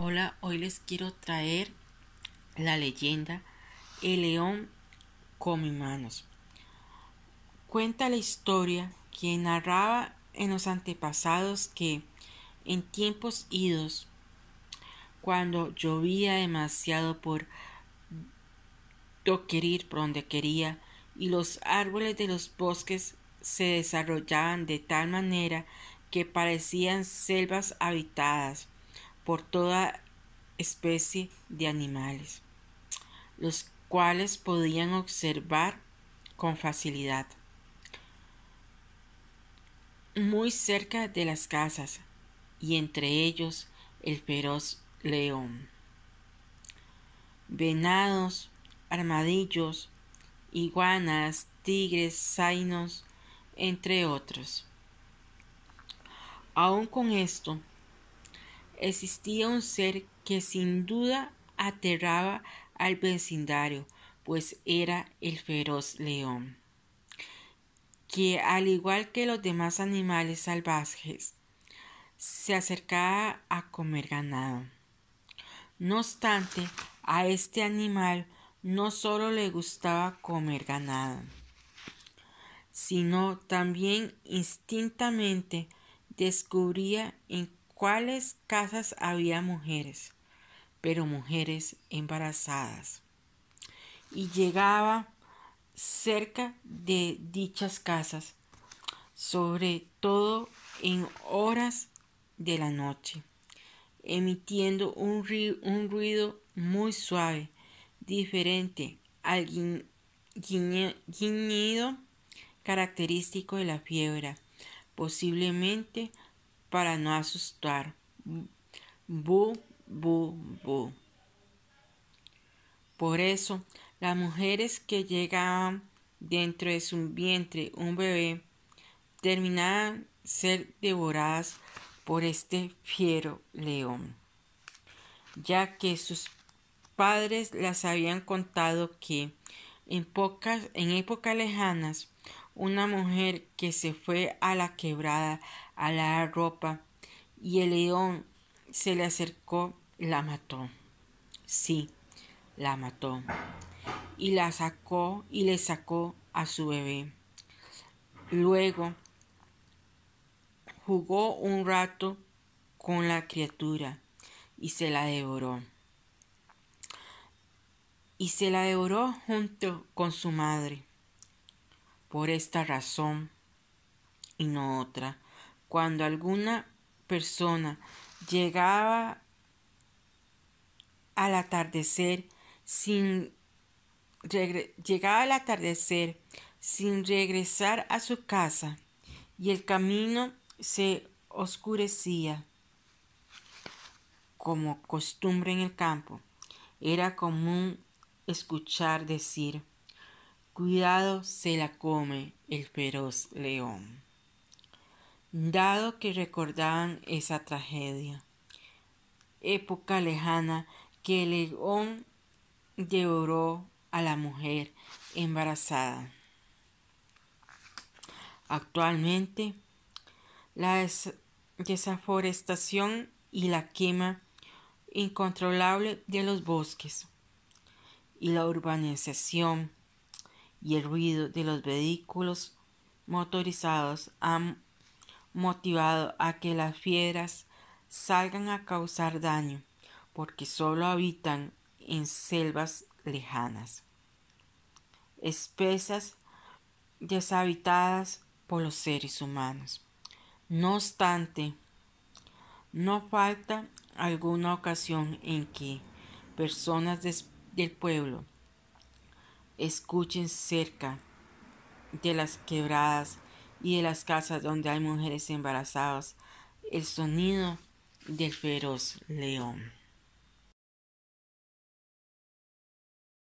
Hola, hoy les quiero traer la leyenda El león come manos. Cuenta la historia que narraba en los antepasados que en tiempos idos, cuando llovía demasiado por toquerir por donde quería y los árboles de los bosques se desarrollaban de tal manera que parecían selvas habitadas por toda especie de animales, los cuales podían observar con facilidad muy cerca de las casas y entre ellos el feroz león. Venados, armadillos, iguanas, tigres, zainos, entre otros. Aún con esto, Existía un ser que sin duda aterraba al vecindario, pues era el feroz león, que al igual que los demás animales salvajes, se acercaba a comer ganado. No obstante, a este animal no solo le gustaba comer ganado, sino también instintamente descubría en cuales casas había mujeres, pero mujeres embarazadas. Y llegaba cerca de dichas casas, sobre todo en horas de la noche, emitiendo un, ruido muy suave, diferente al guiñido característico de la fiebre, posiblemente para no asustar. Bu, bu, bu. Por eso, las mujeres que llegaban dentro de su vientre un bebé terminaban ser devoradas por este fiero león, ya que sus padres las habían contado que en, pocas, en épocas lejanas una mujer que se fue a la quebrada a la ropa y el león se le acercó, la mató. Sí, la mató. Y la sacó y le sacó a su bebé. Luego jugó un rato con la criatura y se la devoró. Y se la devoró junto con su madre por esta razón y no otra. Cuando alguna persona llegaba al atardecer sin llegaba al atardecer sin regresar a su casa y el camino se oscurecía como costumbre en el campo. Era común escuchar decir Cuidado se la come el feroz león. Dado que recordaban esa tragedia, época lejana que el león devoró a la mujer embarazada. Actualmente, la desforestación desaforestación y la quema incontrolable de los bosques y la urbanización y el ruido de los vehículos motorizados han motivado a que las fieras salgan a causar daño, porque solo habitan en selvas lejanas, espesas deshabitadas por los seres humanos. No obstante, no falta alguna ocasión en que personas del pueblo escuchen cerca de las quebradas y de las casas donde hay mujeres embarazadas el sonido del feroz león.